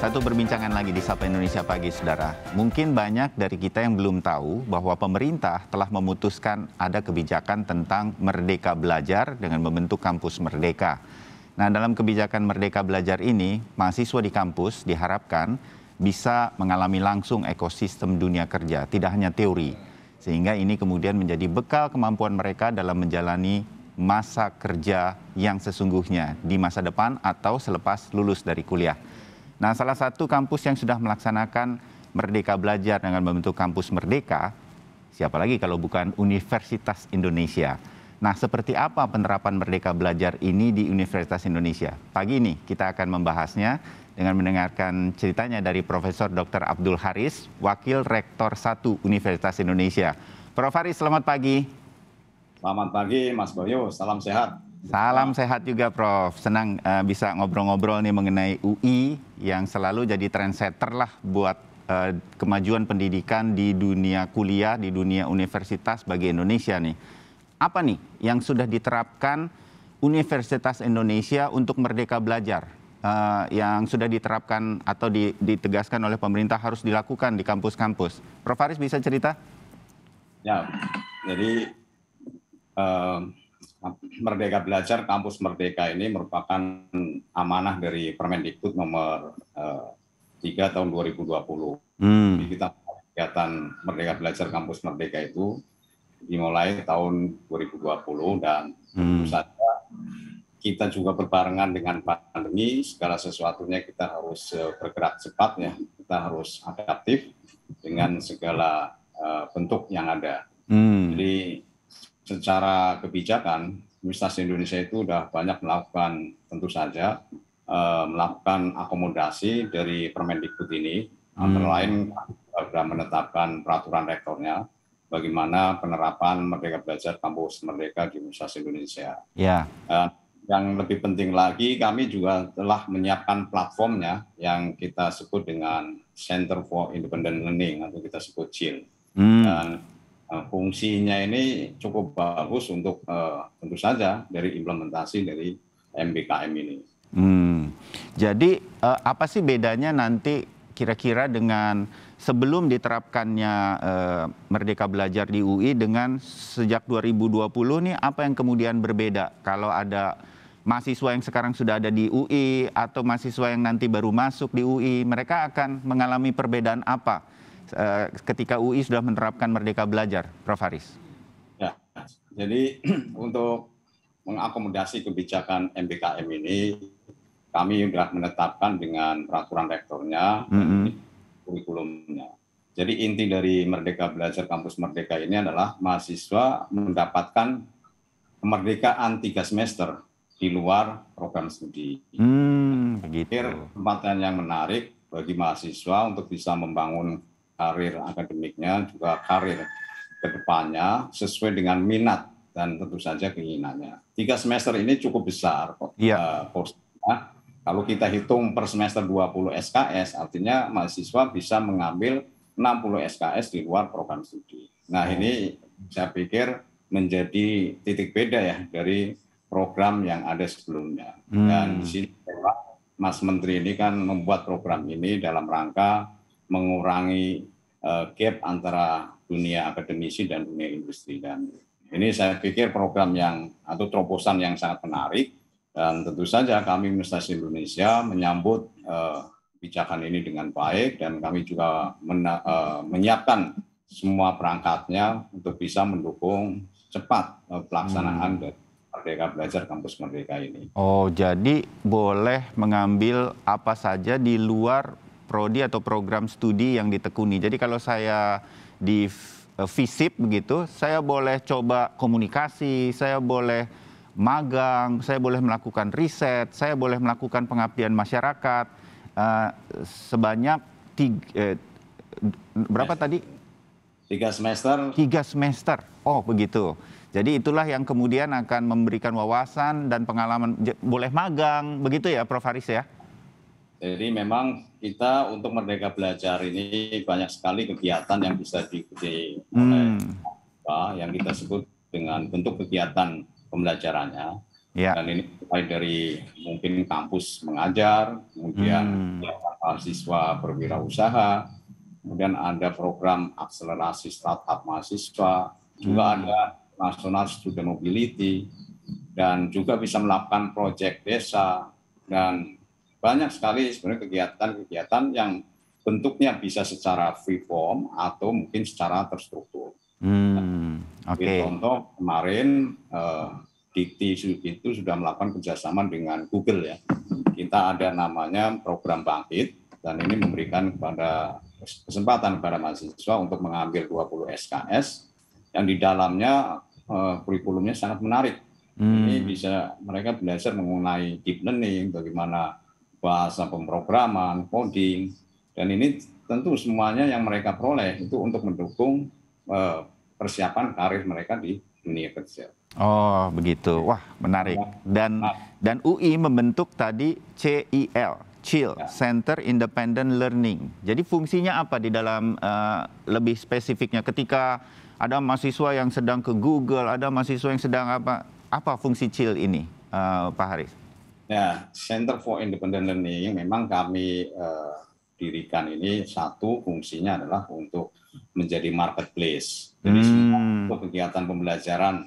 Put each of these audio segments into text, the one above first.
Satu perbincangan lagi di Sapa Indonesia Pagi, Saudara. Mungkin banyak dari kita yang belum tahu bahwa pemerintah telah memutuskan ada kebijakan tentang Merdeka Belajar dengan membentuk kampus Merdeka. Nah, dalam kebijakan Merdeka Belajar ini, mahasiswa di kampus diharapkan bisa mengalami langsung ekosistem dunia kerja, tidak hanya teori. Sehingga ini kemudian menjadi bekal kemampuan mereka dalam menjalani masa kerja yang sesungguhnya di masa depan atau selepas lulus dari kuliah. Nah, salah satu kampus yang sudah melaksanakan Merdeka Belajar dengan membentuk kampus Merdeka, siapa lagi kalau bukan Universitas Indonesia. Nah, seperti apa penerapan Merdeka Belajar ini di Universitas Indonesia? Pagi ini kita akan membahasnya dengan mendengarkan ceritanya dari Profesor Dr. Abdul Haris, Wakil Rektor 1 Universitas Indonesia. Prof. Haris, selamat pagi. Selamat pagi, Mas Bayu. Salam sehat. Salam sehat juga Prof. Senang uh, bisa ngobrol-ngobrol nih mengenai UI yang selalu jadi trendsetter lah buat uh, kemajuan pendidikan di dunia kuliah, di dunia universitas bagi Indonesia nih. Apa nih yang sudah diterapkan Universitas Indonesia untuk merdeka belajar? Uh, yang sudah diterapkan atau di, ditegaskan oleh pemerintah harus dilakukan di kampus-kampus. Prof. Faris bisa cerita? Ya, jadi uh, Merdeka Belajar Kampus Merdeka ini merupakan amanah dari Permendikbud nomor eh, 3 tahun 2020. Hmm. Jadi kita kegiatan Merdeka Belajar Kampus Merdeka itu dimulai tahun 2020 dan hmm. saja kita juga berbarengan dengan pandemi, segala sesuatunya kita harus eh, bergerak cepat ya, kita harus adaptif dengan segala uh, bentuk yang ada. Hmm. Jadi secara kebijakan Universitas Indonesia itu sudah banyak melakukan tentu saja eh, melakukan akomodasi dari Permendikbud ini hmm. antara lain sudah menetapkan peraturan rektornya bagaimana penerapan merdeka belajar kampus merdeka di Universitas Indonesia. Ya. Eh, yang lebih penting lagi kami juga telah menyiapkan platformnya yang kita sebut dengan Center for Independent Learning atau kita sebut CIL. Hmm. Dan Nah, fungsinya ini cukup bagus untuk eh, tentu saja dari implementasi dari MBKM ini. Hmm. Jadi eh, apa sih bedanya nanti kira-kira dengan sebelum diterapkannya eh, Merdeka Belajar di UI dengan sejak 2020 nih apa yang kemudian berbeda kalau ada mahasiswa yang sekarang sudah ada di UI atau mahasiswa yang nanti baru masuk di UI mereka akan mengalami perbedaan apa? Eh, ketika UI sudah menerapkan Merdeka Belajar, Prof. Haris? Ya, jadi untuk mengakomodasi kebijakan MBKM ini, kami sudah menetapkan dengan peraturan rektornya, mm -hmm. kurikulumnya. Jadi inti dari Merdeka Belajar Kampus Merdeka ini adalah mahasiswa mendapatkan kemerdekaan tiga semester di luar program studi. Hmm, begitu. Pikir yang menarik bagi mahasiswa untuk bisa membangun karir akademiknya juga karir kedepannya sesuai dengan minat dan tentu saja keinginannya. Tiga semester ini cukup besar Ya. uh, Kalau kita hitung per semester 20 SKS, artinya mahasiswa bisa mengambil 60 SKS di luar program studi. Nah oh. ini saya pikir menjadi titik beda ya dari program yang ada sebelumnya. Hmm. Dan di sini Mas Menteri ini kan membuat program ini dalam rangka mengurangi eh, gap antara dunia akademisi dan dunia industri dan ini saya pikir program yang atau terobosan yang sangat menarik dan tentu saja kami Universitas Indonesia menyambut uh, ini dengan baik dan kami juga mena, uh, menyiapkan semua perangkatnya untuk bisa mendukung cepat uh, pelaksanaan hmm. dari Merdeka Belajar Kampus Merdeka ini. Oh, jadi boleh mengambil apa saja di luar prodi atau program studi yang ditekuni. Jadi kalau saya di FISIP eh, begitu, saya boleh coba komunikasi, saya boleh magang, saya boleh melakukan riset, saya boleh melakukan pengabdian masyarakat uh, sebanyak tiga, eh, berapa tadi? Tiga semester. Tiga semester. Oh begitu. Jadi itulah yang kemudian akan memberikan wawasan dan pengalaman. Boleh magang, begitu ya, Prof Haris ya? Jadi memang kita untuk Merdeka Belajar ini banyak sekali kegiatan yang bisa diikuti hmm. oleh apa yang kita sebut dengan bentuk kegiatan pembelajarannya. Ya. Dan ini mulai dari mungkin kampus mengajar, kemudian hmm. mahasiswa berwirausaha, kemudian ada program akselerasi startup mahasiswa, hmm. juga ada nasional Student Mobility, dan juga bisa melakukan proyek desa dan banyak sekali sebenarnya kegiatan-kegiatan yang bentuknya bisa secara free form atau mungkin secara terstruktur. Hmm, Okay. Contoh kemarin uh, Dikti itu sudah melakukan kerjasama dengan Google ya. Kita ada namanya program bangkit dan ini memberikan kepada kesempatan kepada mahasiswa untuk mengambil 20 SKS yang di dalamnya uh, kurikulumnya sangat menarik. Hmm. Ini bisa mereka belajar mengenai deep learning, bagaimana bahasa pemrograman, coding, dan ini tentu semuanya yang mereka peroleh itu untuk mendukung eh, persiapan karir mereka di dunia kerja. Oh, begitu. Wah, menarik. Ya. Dan ah. dan UI membentuk tadi CIL, CIL, ya. Center Independent Learning. Jadi fungsinya apa di dalam uh, lebih spesifiknya ketika ada mahasiswa yang sedang ke Google, ada mahasiswa yang sedang apa? Apa fungsi CIL ini, uh, Pak Haris? Ya, Center for Independent Learning memang kami eh, dirikan ini satu fungsinya adalah untuk menjadi marketplace. Jadi hmm. kegiatan pembelajaran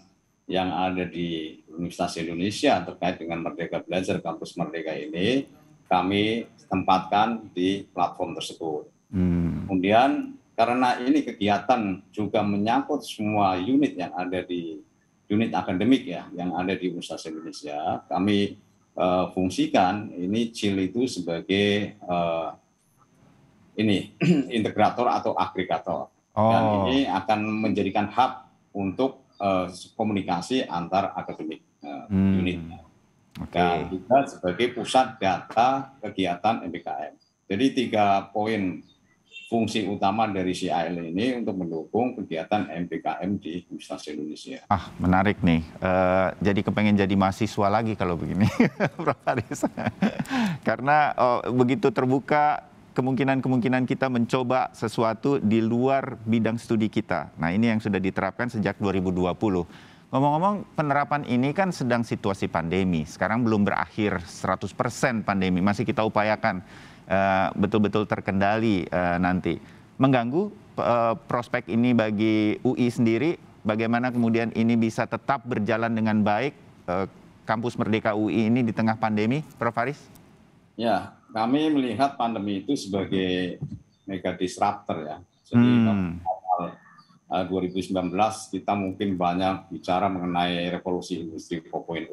yang ada di Universitas Indonesia terkait dengan Merdeka Belajar Kampus Merdeka ini kami tempatkan di platform tersebut. Hmm. Kemudian karena ini kegiatan juga menyangkut semua unit yang ada di unit akademik ya yang ada di Universitas Indonesia, kami uh, fungsikan ini CIL itu sebagai uh, ini integrator atau agregator. Oh. Dan ini akan menjadikan hub untuk uh, komunikasi antar akademik uh, hmm. unit. Okay. Dan juga sebagai pusat data kegiatan MBKM. Jadi tiga poin fungsi utama dari CIL ini untuk mendukung kegiatan MPKM di Universitas Indonesia. Ah, menarik nih. Uh, jadi kepengen jadi mahasiswa lagi kalau begini, Prof. Haris. Karena oh, begitu terbuka kemungkinan-kemungkinan kita mencoba sesuatu di luar bidang studi kita. Nah, ini yang sudah diterapkan sejak 2020. Ngomong-ngomong, penerapan ini kan sedang situasi pandemi. Sekarang belum berakhir 100% pandemi, masih kita upayakan. Eh, betul-betul terkendali eh, nanti. Mengganggu eh, prospek ini bagi UI sendiri, bagaimana kemudian ini bisa tetap berjalan dengan baik kampus Merdeka UI ini di tengah pandemi, Prof. Faris? Ya, kami melihat pandemi itu sebagai mega disruptor ya. Jadi hmm. awal 2019 kita mungkin banyak bicara mengenai revolusi industri 4.0,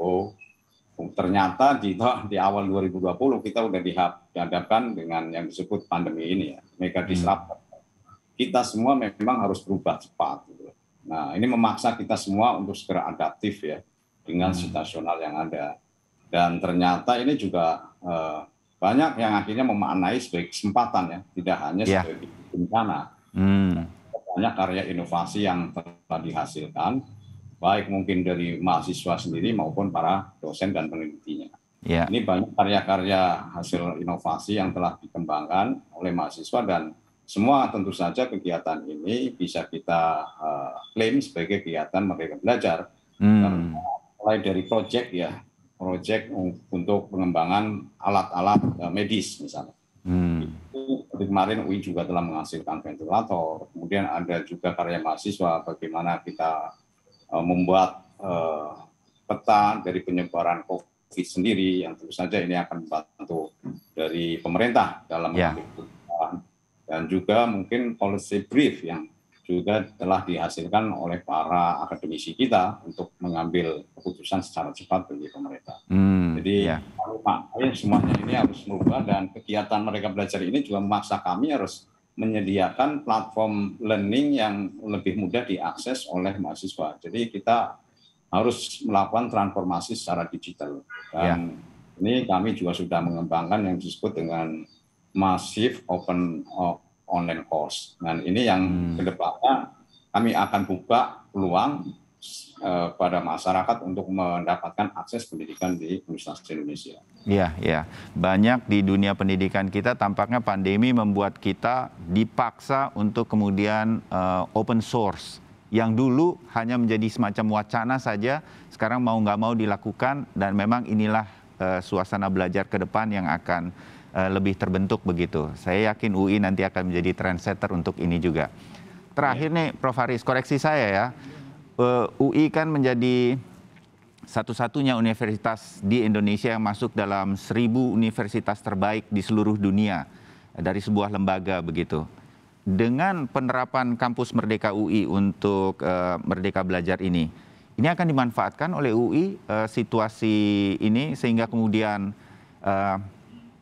ternyata di, di awal 2020 kita sudah dihadapkan dengan yang disebut pandemi ini ya, mega hmm. disruptor. Hmm. Kita semua memang harus berubah cepat. Gitu. Nah ini memaksa kita semua untuk segera adaptif ya dengan hmm. situasional yang ada. Dan ternyata ini juga eh, banyak yang akhirnya memaknai sebagai kesempatan ya, tidak hanya yeah. sebagai bencana. Hmm. Banyak karya inovasi yang telah dihasilkan baik mungkin dari mahasiswa sendiri maupun para dosen dan penelitinya. Ya. Ini banyak karya-karya hasil inovasi yang telah dikembangkan oleh mahasiswa dan semua tentu saja kegiatan ini bisa kita uh, klaim sebagai kegiatan mereka belajar. Hmm. Mulai dari proyek ya, proyek untuk pengembangan alat-alat eh, medis misalnya. Hmm. Itu kemarin UI juga telah menghasilkan ventilator. Kemudian ada juga karya mahasiswa bagaimana kita Eh, membuat eh, peta dari penyebaran COVID sendiri yang tentu saja ini akan membantu dari pemerintah dalam ya. dan juga mungkin policy brief yang juga telah dihasilkan oleh para akademisi kita untuk mengambil keputusan secara cepat bagi pemerintah. Hmm, Jadi ya. makanya semuanya ini harus merubah dan kegiatan mereka belajar ini juga memaksa kami harus menyediakan platform learning yang lebih mudah diakses oleh mahasiswa. Jadi kita harus melakukan transformasi secara digital. Dan ya. ini kami juga sudah mengembangkan yang disebut dengan masif open uh, online course. Dan ini yang hmm. kedepannya kami akan buka peluang Eh, pada masyarakat untuk mendapatkan akses pendidikan di Universitas Indonesia. Iya, iya. Banyak di dunia pendidikan kita tampaknya pandemi membuat kita dipaksa untuk kemudian uh, open source. Yang dulu hanya menjadi semacam wacana saja, sekarang mau nggak mau dilakukan dan memang inilah uh, suasana belajar ke depan yang akan uh, lebih terbentuk begitu. Saya yakin UI nanti akan menjadi trendsetter untuk ini juga. Terakhir nih, Prof. Haris, koreksi saya ya Eh, UI kan menjadi satu-satunya universitas di Indonesia yang masuk dalam seribu universitas terbaik di seluruh dunia dari sebuah lembaga begitu. Dengan penerapan kampus Merdeka UI untuk uh, Merdeka Belajar ini, ini akan dimanfaatkan oleh UI uh, eh, situasi ini sehingga kemudian uh,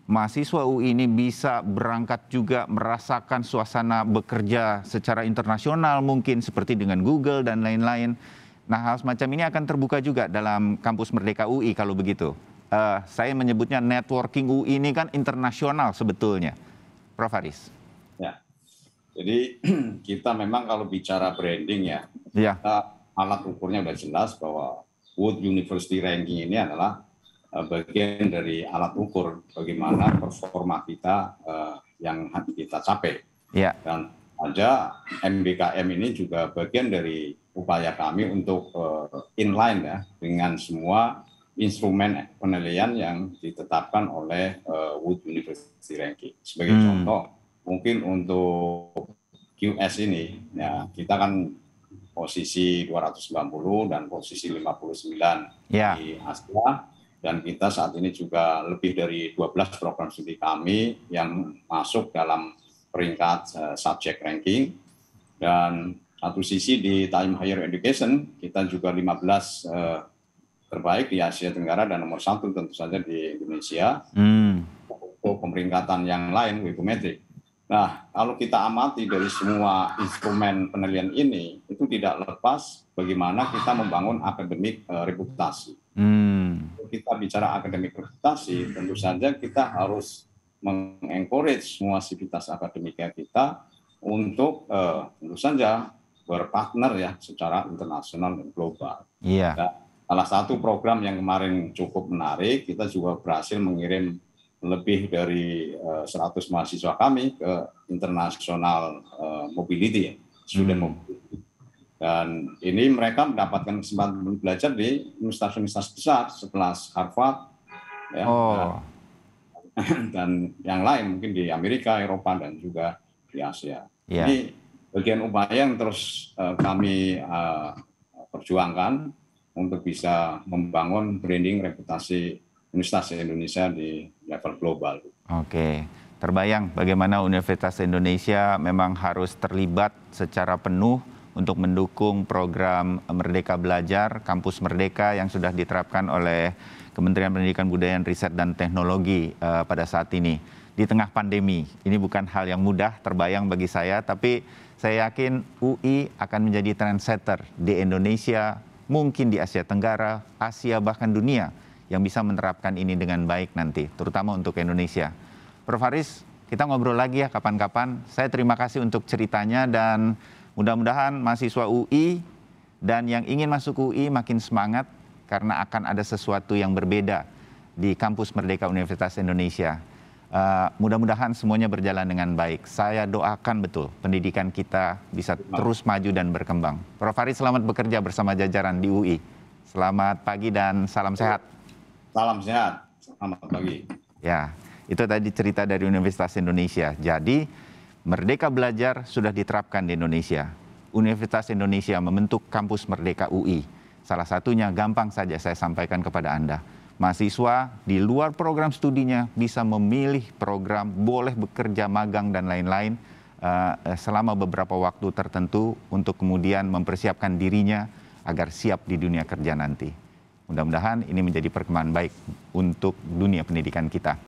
mahasiswa UI ini bisa berangkat juga merasakan suasana bekerja secara internasional mungkin seperti dengan Google dan lain-lain. Nah hal semacam ini akan terbuka juga dalam kampus Merdeka UI kalau begitu. Uh, saya menyebutnya networking UI ini kan internasional sebetulnya. Prof. Haris. Ya. Jadi kita memang kalau bicara branding ya, ya. alat ukurnya sudah jelas bahwa World University Ranking ini adalah Eh, bagian dari alat ukur bagaimana performa kita eh, yang yang kita capai. Ya. Dan ada MBKM ini juga bagian dari upaya kami untuk eh, inline ya dengan semua instrumen penilaian yang ditetapkan oleh Wood University Ranking. Sebagai hmm. contoh, mungkin untuk QS ini ya kita kan posisi 290 dan posisi 59 ya. di Asia dan kita saat ini juga lebih dari 12 program studi kami yang masuk dalam peringkat uh, subject ranking dan satu sisi di Time Higher Education kita juga 15 uh, eh, terbaik di Asia Tenggara dan nomor satu tentu saja di Indonesia hmm. pemeringkatan yang lain wikometrik. Nah, kalau kita amati dari semua instrumen penelitian ini, itu tidak lepas bagaimana kita membangun akademik eh, reputasi. Hmm. Kita bicara akademik prestasi, tentu saja kita harus mengencourage semua sivitas akademika kita untuk uh, tentu saja berpartner ya secara internasional dan global. Iya. Yeah. Salah satu program yang kemarin cukup menarik, kita juga berhasil mengirim lebih dari uh, eh, 100 mahasiswa kami ke internasional eh, mobility, ya, student hmm. mobility. Dan ini mereka mendapatkan kesempatan belajar di universitas-universitas besar, sekelas Harvard, ya, oh. dan, yang lain mungkin di Amerika, Eropa, dan juga di Asia. Yeah. Ini bagian upaya yang terus uh, kami uh, perjuangkan untuk bisa membangun branding reputasi Universitas Indonesia di level global. Oke. Okay terbayang bagaimana Universitas Indonesia memang harus terlibat secara penuh untuk mendukung program Merdeka Belajar, Kampus Merdeka yang sudah diterapkan oleh Kementerian Pendidikan Budaya Riset dan Teknologi uh, pada saat ini di tengah pandemi. Ini bukan hal yang mudah terbayang bagi saya, tapi saya yakin UI akan menjadi trendsetter di Indonesia, mungkin di Asia Tenggara, Asia bahkan dunia yang bisa menerapkan ini dengan baik nanti, terutama untuk Indonesia. Prof. Haris, kita ngobrol lagi ya kapan-kapan. Saya terima kasih untuk ceritanya dan Mudah-mudahan mahasiswa UI dan yang ingin masuk UI makin semangat karena akan ada sesuatu yang berbeda di kampus Merdeka Universitas Indonesia. Uh, mudah-mudahan semuanya berjalan dengan baik. Saya doakan betul pendidikan kita bisa terus maju dan berkembang. Prof. Farid selamat bekerja bersama jajaran di UI. Selamat pagi dan salam sehat. Salam sehat. Selamat pagi. Ya, itu tadi cerita dari Universitas Indonesia. Jadi Merdeka Belajar sudah diterapkan di Indonesia. Universitas Indonesia membentuk kampus Merdeka UI. Salah satunya gampang saja saya sampaikan kepada Anda. Mahasiswa di luar program studinya bisa memilih program, boleh bekerja magang dan lain-lain uh, selama beberapa waktu tertentu untuk kemudian mempersiapkan dirinya agar siap di dunia kerja nanti. Mudah-mudahan ini menjadi perkembangan baik untuk dunia pendidikan kita.